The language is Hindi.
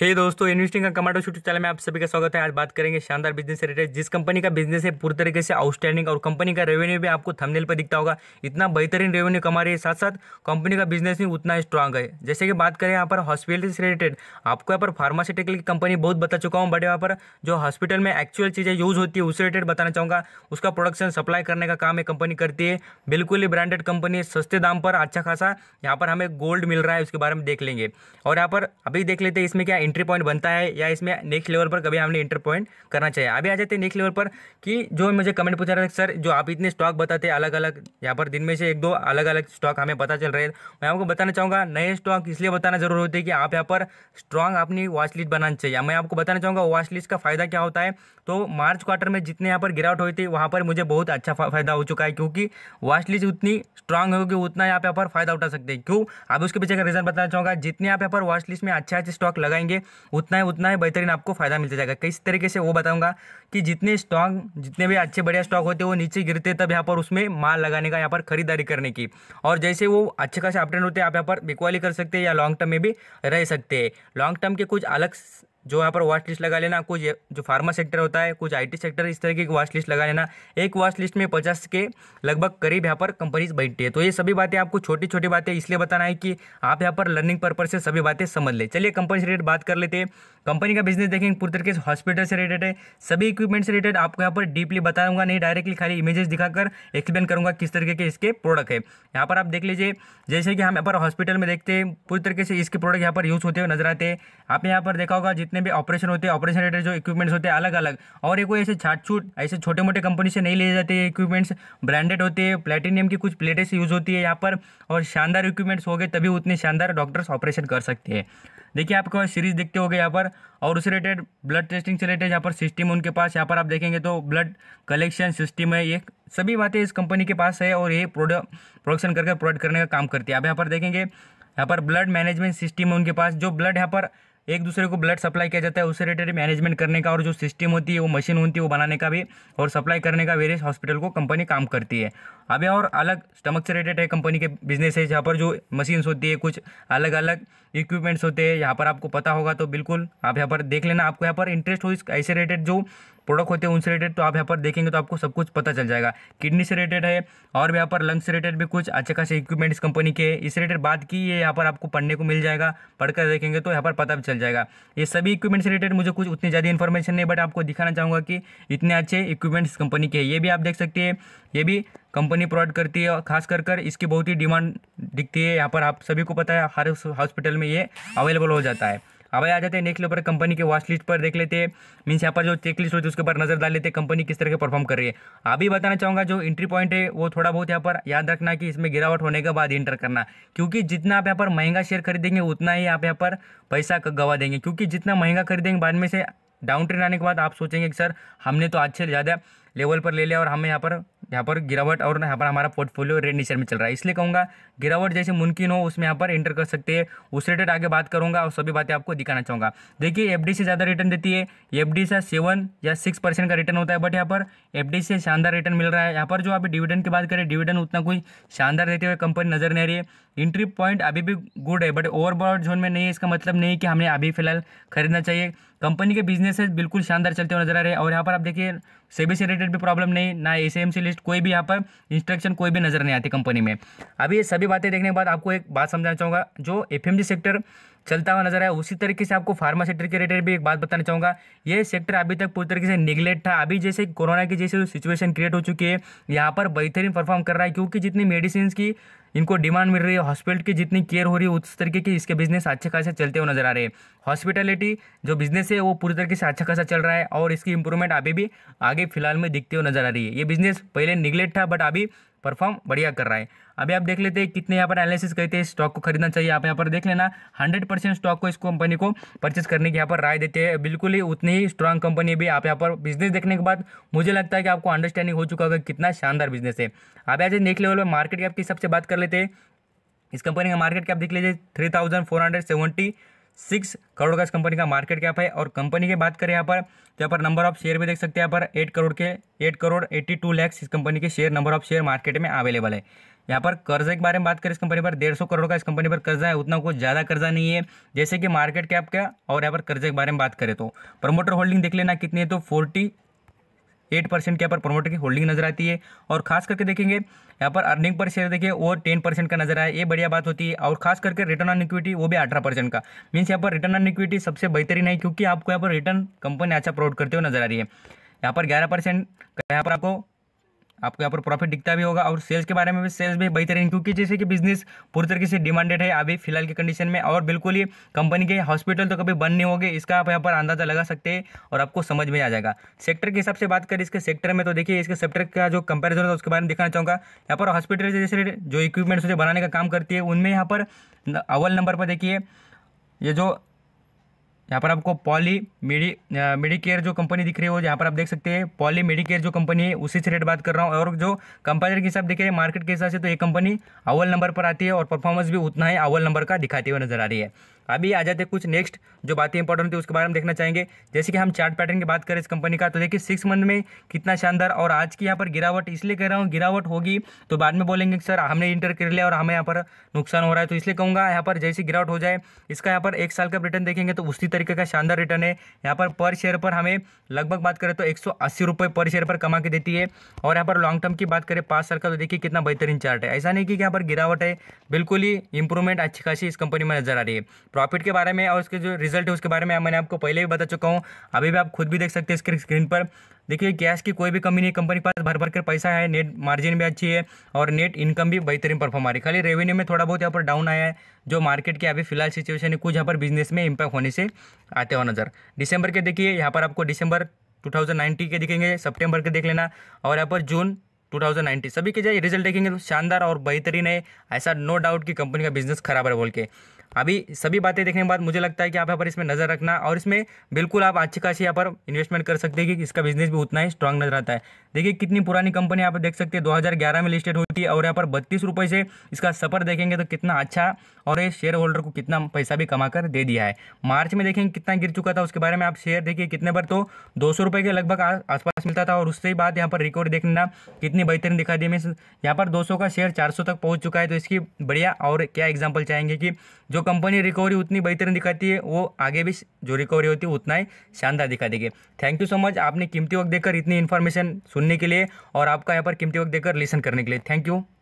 हे hey दोस्तों इन्वेस्टिंग का कमाटो शूट चैनल में आप सभी का स्वागत है आज बात करेंगे शानदार बिजनेस रिलेटेड जिस कंपनी का बिजनेस है पूरी तरीके से आउटस्टैंडिंग और कंपनी का रेवेन्यू भी आपको थंबनेल पर दिखता होगा इतना बेहतरीन रेवेन्यू कमा रही है साथ साथ कंपनी का बिजनेस भी उतना स्ट्रांग है जैसे कि बात करें यहाँ पर हॉस्पिटल से रिलेटेड आपको यहाँ पर फार्मास्यूटिकल की कंपनी बहुत बता चुका हूँ बट यहाँ पर जो हॉस्पिटल में एक्चुअल चीज़ें यूज़ होती है उस रिलेटेड बताना चाहूँगा उसका प्रोडक्शन सप्लाई करने का काम ये कंपनी करती है बिल्कुल ही ब्रांडेड कंपनी है सस्ते दाम पर अच्छा खासा यहाँ पर हमें गोल्ड मिल रहा है उसके बारे में देख लेंगे और यहाँ पर अभी देख लेते हैं इसमें क्या एंट्री पॉइंट बनता है या इसमें नेक्स्ट लेवल पर कभी हमने एंट्री पॉइंट करना चाहिए अभी आ जाते हैं नेक्स्ट लेवल पर कि जो मुझे कमेंट पूछा रहा है सर जो आप इतने स्टॉक बताते हैं अलग अलग यहाँ पर दिन में से एक दो अलग अलग स्टॉक हमें पता चल रहे हैं मैं आपको बताना चाहूँगा नए स्टॉक इसलिए बताना जरूर होती है कि आप यहाँ पर स्ट्रॉन्ग अपनी वॉच लिस्ट बनानी चाहिए मैं आपको बताना चाहूँगा वॉच लिस्ट का फ़ायदा क्या होता है तो मार्च क्वार्टर में जितने यहाँ पर गिरावट हुई थी वहाँ पर मुझे बहुत अच्छा फायदा हो चुका है क्योंकि वॉच लिस्ट उतनी स्ट्रांग होगी उतना यहाँ पर फायदा उठा सकते हैं क्यों आप उसके पीछे का रीज़न बताना चाहूँगा जितने आप यहाँ पर वॉच लिस्ट में अच्छे अच्छे स्टॉक लगाएंगे करेंगे उतना ही उतना ही बेहतरीन आपको फ़ायदा मिलता जाएगा किस तरीके से वो बताऊंगा कि जितने स्टॉक जितने भी अच्छे बढ़िया स्टॉक होते हैं वो नीचे गिरते तब यहाँ पर उसमें माल लगाने का यहाँ पर खरीदारी करने की और जैसे वो अच्छे खासे अपडेट होते हैं आप यहाँ पर बिकवाली कर सकते हैं या लॉन्ग टर्म में भी रह सकते हैं लॉन्ग टर्म के कुछ अलग जो यहाँ पर वाच लिस्ट लगा लेना कुछ जो फार्मा सेक्टर होता है कुछ आईटी सेक्टर इस तरह की वाच लिस्ट लगा लेना एक वाच लिस्ट में पचास के लगभग करीब यहाँ पर कंपनीज बैठती है तो ये सभी बातें आपको छोटी छोटी बातें इसलिए बताना है कि आप यहाँ पर लर्निंग पर्पज से सभी बातें समझ लें चलिए कंपनी से रिलेटेड बात कर लेते हैं कंपनी का बिजनेस देखेंगे पूरी तरीके से हॉस्पिटल से रिलेटेड है सभी इक्विपमेंट से रिलेटेड आपको यहाँ पर डीपली बताऊंगा नहीं डायरेक्टली खाली इमेजेस दिखाकर एक्सप्लेन करूंगा किस तरीके के इसके प्रोडक्ट है यहाँ पर आप देख लीजिए जैसे कि हम यहाँ पर हॉस्पिटल में देखते हैं पूरी तरीके से इसके प्रोडक्ट यहाँ पर यूज़ होते हुए नजर आते हैं आपने यहाँ पर देखा होगा जितने जितने भी ऑपरेशन होते हैं ऑपरेशन रिलेटेड जो इक्विपमेंट्स होते हैं अलग अलग और ये कोई ऐसे छाट छूट ऐसे छोटे मोटे कंपनी से नहीं ले जाते ये इक्विपमेंट्स ब्रांडेड होते हैं प्लेटिनियम की कुछ प्लेटें यूज़ होती है यहाँ पर और शानदार इक्विपमेंट्स हो गए तभी उतने शानदार डॉक्टर्स ऑपरेशन कर सकते हैं देखिए आपको सीरीज देखते हो गए पर और उससे रिलेटेड ब्लड टेस्टिंग से रिलेटेड यहाँ पर सिस्टम उनके पास यहाँ पर आप देखेंगे तो ब्लड कलेक्शन सिस्टम है ये सभी बातें इस कंपनी के पास है और ये प्रोडक्ट प्रोडक्शन करके प्रोवाइड करने का काम करती है अब यहाँ पर देखेंगे यहाँ पर ब्लड मैनेजमेंट सिस्टम है उनके पास जो ब्लड यहाँ पर एक दूसरे को ब्लड सप्लाई किया जाता है उससे रिलेटेड मैनेजमेंट करने का और जो सिस्टम होती है वो मशीन होती है वो बनाने का भी और सप्लाई करने का वेरियस हॉस्पिटल को कंपनी काम करती है अब और अलग स्टमक से रिलेटेड है कंपनी के बिजनेस है जहाँ पर जो मशीन्स होती है कुछ अलग अलग इक्विपमेंट्स होते हैं यहाँ पर आपको पता होगा तो बिल्कुल आप यहाँ पर देख लेना आपको यहाँ पर इंटरेस्ट हो इस ऐसे रिलेटेड जो प्रोडक्ट होते हैं उनसे रिलेटेड तो आप यहाँ पर देखेंगे तो आपको सब कुछ पता चल जाएगा किडनी से रिलेटेड है और यहाँ पर लंग्स से रिलेटेड भी कुछ अच्छे खासे इक्विपमेंट इस कंपनी के इस रिलेटेड बात की ये यहाँ पर आपको पढ़ने को मिल जाएगा पढ़कर देखेंगे तो यहाँ पर पता भी चल जाएगा ये सभी इक्विपमेंट से रिलेटेड मुझे कुछ उतनी ज़्यादा इन्फॉर्मेशन नहीं बट आपको दिखाना चाहूँगा कि इतने अच्छे इक्विपमेंट्स कंपनी के ये भी आप देख सकते हैं ये भी कंपनी प्रोवाइड करती है और खास कर कर इसकी बहुत ही डिमांड दिखती है यहाँ पर आप सभी को पता है हर हॉस्पिटल में ये अवेलेबल हो जाता है अब आ जाते हैं नेक्स्ट लेवल पर कंपनी के वॉच लिस्ट पर देख लेते हैं मीन्स यहाँ पर जो चेक लिस्ट होती है उसके ऊपर नजर डाल लेते हैं कंपनी किस तरह के परफॉर्म कर रही है अभी बताना चाहूँगा जो एंट्री पॉइंट है वो थोड़ा बहुत यहाँ पर याद रखना कि इसमें गिरावट होने के बाद एंटर करना क्योंकि जितना आप यहाँ पर महंगा शेयर खरीदेंगे उतना ही आप यहाँ पर पैसा गवा देंगे क्योंकि जितना महंगा खरीदेंगे बाद में से डाउन ट्रेन आने के बाद आप सोचेंगे कि सर हमने तो अच्छे ज़्यादा लेवल पर ले लिया और हमें यहाँ पर यहाँ पर गिरावट और यहाँ पर हमारा पोर्टफोलियो रेड नीचे में चल रहा है इसलिए कहूँगा गिरावट जैसे मुमकिन हो उसमें यहाँ पर एंटर कर सकते हैं उस रिलेटेड आगे बात करूँगा और सभी बातें आपको दिखाना चाहूँगा देखिए एफ से ज़्यादा रिटर्न देती है एफ से सेवन या सिक्स परसेंट का रिटर्न होता है बट यहाँ पर एफ से शानदार रिटर्न मिल रहा है यहाँ पर जो आप डिविडेंड की बात करें डिविडेंड उतना कोई शानदार देते हुए कंपनी नजर नहीं रही है इंट्री पॉइंट अभी भी गुड है बट ओवरबॉड जोन में नहीं है इसका मतलब नहीं कि हमें अभी फिलहाल खरीदना चाहिए कंपनी के बिजनेस बिल्कुल शानदार चलते हुए नजर आ रहे हैं और यहाँ पर आप देखिए सेबी से रिलेटेड भी प्रॉब्लम नहीं ना ए सी लिस्ट कोई भी यहाँ पर इंस्ट्रक्शन कोई भी नज़र नहीं आती कंपनी में अभी ये सभी बातें देखने के बाद आपको एक बात समझाना चाहूँगा जो एफ सेक्टर चलता हुआ नजर आया उसी तरीके से आपको फार्मा सेक्टर के रिलेटेड भी एक बात बताना चाहूँगा ये सेक्टर अभी तक पूरी तरीके से निगलेक्ट था अभी जैसे कोरोना की जैसे सिचुएशन क्रिएट हो चुकी है यहाँ पर बेहतरीन परफॉर्म कर रहा है क्योंकि जितनी मेडिसिन की इनको डिमांड मिल रही है हॉस्पिटल की जितनी केयर हो रही है उस तरीके की इसके बिजनेस अच्छे खासे चलते हुए नजर आ रहे हैं हॉस्पिटलिटी जो बिजनेस है वो पूरी तरीके से अच्छा खासा चल रहा है और इसकी इंप्रूवमेंट अभी भी आगे फिलहाल में दिखते हुए नजर आ रही है ये बिजनेस पहले निगलेक्ट था बट अभी परफॉर्म बढ़िया कर रहा है अभी आप देख लेते हैं कितने यहाँ पर एनालिसिस करते हैं स्टॉक को खरीदना चाहिए आप यहाँ पर देख लेना हंड्रेड स्टॉक को इस कंपनी को परचेज करने की यहाँ पर राय देते हैं बिल्कुल ही उतनी ही स्ट्रांग कंपनी भी आप यहाँ पर बिजनेस देखने के बाद मुझे लगता है कि आपको अंडरस्टैंडिंग हो चुका होगा कितना शानदार बिजनेस है आप ऐसे नेक्स्ट लेवल में मार्केट कैप की सबसे बात कर लेते हैं इस कंपनी का मार्केट कैप देख लीजिए three thousand four hundred seventy six crore का इस कंपनी का मार्केट कैप है और कंपनी की बात करें यहाँ पर तो यहाँ पर नंबर ऑफ शेयर भी देख सकते हैं यहाँ पर एट करोड़ के eight crore eighty two lakhs इस कंपनी के share number of share market में अवेलेबल है यहाँ पर कर्जे के बारे में बात करें इस कंपनी पर डेढ़ सौ करोड़ का इस कंपनी पर कर्जा है उतना कुछ ज़्यादा कर्जा नहीं है जैसे कि मार्केट कैप का और यहाँ पर कर्जे के बारे में बात करें तो प्रमोटर होल्डिंग देख लेना कितनी है तो फोर्टी एट परसेंट के यहाँ पर प्रमोटर की होल्डिंग नजर आती है और खास करके देखेंगे यहाँ पर अर्निंग पर शेयर देखिए वो टेन परसेंट का नजर आया ये बढ़िया बात होती है और खास करके रिटर्न ऑन इक्विटी वो भी अठारह परसेंट का मीन्स यहाँ पर रिटर्न ऑन इक्विटी सबसे बेहतरीन है क्योंकि आपको यहाँ पर रिटर्न कंपनी अच्छा प्रोवाइड करते हुए नजर आ रही है यहाँ पर ग्यारह परसेंट यहाँ पर आपको आपको यहाँ पर प्रॉफिट दिखता भी होगा और सेल्स के बारे में भी सेल्स भी बेहतर क्योंकि जैसे कि बिजनेस पूरी तरीके से डिमांडेड है अभी फिलहाल की कंडीशन में और बिल्कुल ही कंपनी के हॉस्पिटल तो कभी बंद नहीं होंगे इसका आप यहाँ पर अंदाजा लगा सकते हैं और आपको समझ में आ जाएगा सेक्टर के हिसाब से बात करें इसके सेक्टर में तो देखिए इसके सेक्टर का जो कंपेरिजन है उसके बारे में दिखाना चाहूँगा यहाँ पर हॉस्पिटल जैसे जो इक्विपमेंट्स होते बनाने का काम करती है उनमें यहाँ पर अव्वल नंबर पर देखिए ये जो यहाँ पर आपको पॉली मेडी मेडिकेयर जो कंपनी दिख रही है वो यहाँ पर आप देख सकते हैं पॉली मेडिकेयर जो कंपनी है उसी से रेट बात कर रहा हूँ और जो कंपेयर के हिसाब रहे हैं मार्केट के हिसाब से तो ये कंपनी अव्वल नंबर पर आती है और परफॉर्मेंस भी उतना ही अव्वल नंबर का दिखाती हुई नजर आ रही है अभी आ जाते कुछ नेक्स्ट जो बातें इंपॉर्टेंट थी उसके बारे में देखना चाहेंगे जैसे कि हम चार्ट पैटर्न की बात करें इस कंपनी का तो देखिए सिक्स मंथ में कितना शानदार और आज की यहाँ पर गिरावट इसलिए कह रहा हूँ गिरावट होगी तो बाद में बोलेंगे सर हमने इंटर कर लिया और हमें यहाँ पर नुकसान हो रहा है तो इसलिए कहूँगा यहाँ पर जैसी गिरावट हो जाए इसका यहाँ पर एक साल का रिटर्न देखेंगे तो उसी तरीके का शानदार रिटर्न है यहाँ पर पर शेयर पर हमें लगभग बात करें तो एक पर शेयर पर कमा के देती है और यहाँ पर लॉन्ग टर्म की बात करें पाँच साल का तो देखिए कितना बेहतरीन चार्ट है ऐसा नहीं कि यहाँ पर गिरावट है बिल्कुल ही इंप्रूवमेंट अच्छी खासी इस कंपनी में नजर आ रही है प्रॉफिट के बारे में और उसके जो रिजल्ट है उसके बारे में मैंने आपको पहले भी बता चुका हूँ अभी भी आप खुद भी देख सकते हैं इसके स्क्रीन पर देखिए कैश की कोई भी कमी नहीं कंपनी के पास भर भर कर पैसा है नेट मार्जिन भी अच्छी है और नेट इनकम भी बेहतरीन परफॉर्म आ रही खाली रेवेन्यू में थोड़ा बहुत यहाँ पर डाउन आया है जो मार्केट के अभी फिलहाल सिचुएशन है कुछ यहाँ पर बिजनेस में इम्पैक्ट होने से आते हुआ नजर दिसंबर के देखिए यहाँ पर आपको दिसंबर 2019 के दिखेंगे सितंबर के देख लेना और यहाँ पर जून 2019 सभी के जाए रिजल्ट देखेंगे तो शानदार और बेहतरीन है ऐसा नो डाउट कि कंपनी का बिजनेस खराब है बोल के अभी सभी बातें देखने के बाद मुझे लगता है कि आप यहाँ पर इसमें नज़र रखना और इसमें बिल्कुल आप अच्छी खासी यहाँ पर इन्वेस्टमेंट कर सकते हैं कि इसका बिजनेस भी उतना ही स्ट्रांग नजर आता है देखिए कितनी पुरानी कंपनी आप देख सकते हैं 2011 में लिस्टेड होती है और यहाँ पर बत्तीस रुपये से इसका सफ़र देखेंगे तो कितना अच्छा और ये शेयर होल्डर को कितना पैसा भी कमा कर दे दिया है मार्च में देखेंगे कितना गिर चुका था उसके बारे में आप शेयर देखिए कितने पर तो दो के लगभग आसपास मिलता था और उससे बाद यहाँ पर रिकॉर्ड देखना कितना कितनी बेहतरीन दिखाई दी मीन्स यहाँ पर 200 का शेयर 400 तक पहुँच चुका है तो इसकी बढ़िया और क्या एग्जाम्पल चाहेंगे कि जो कंपनी रिकवरी उतनी बेहतरीन दिखाती है वो आगे भी जो रिकवरी होती है उतना ही शानदार दिखा देगी थैंक यू सो मच आपने कीमती वक्त देकर इतनी इन्फॉर्मेशन सुनने के लिए और आपका यहाँ पर कीमती वक्त देकर लिसन करने के लिए थैंक यू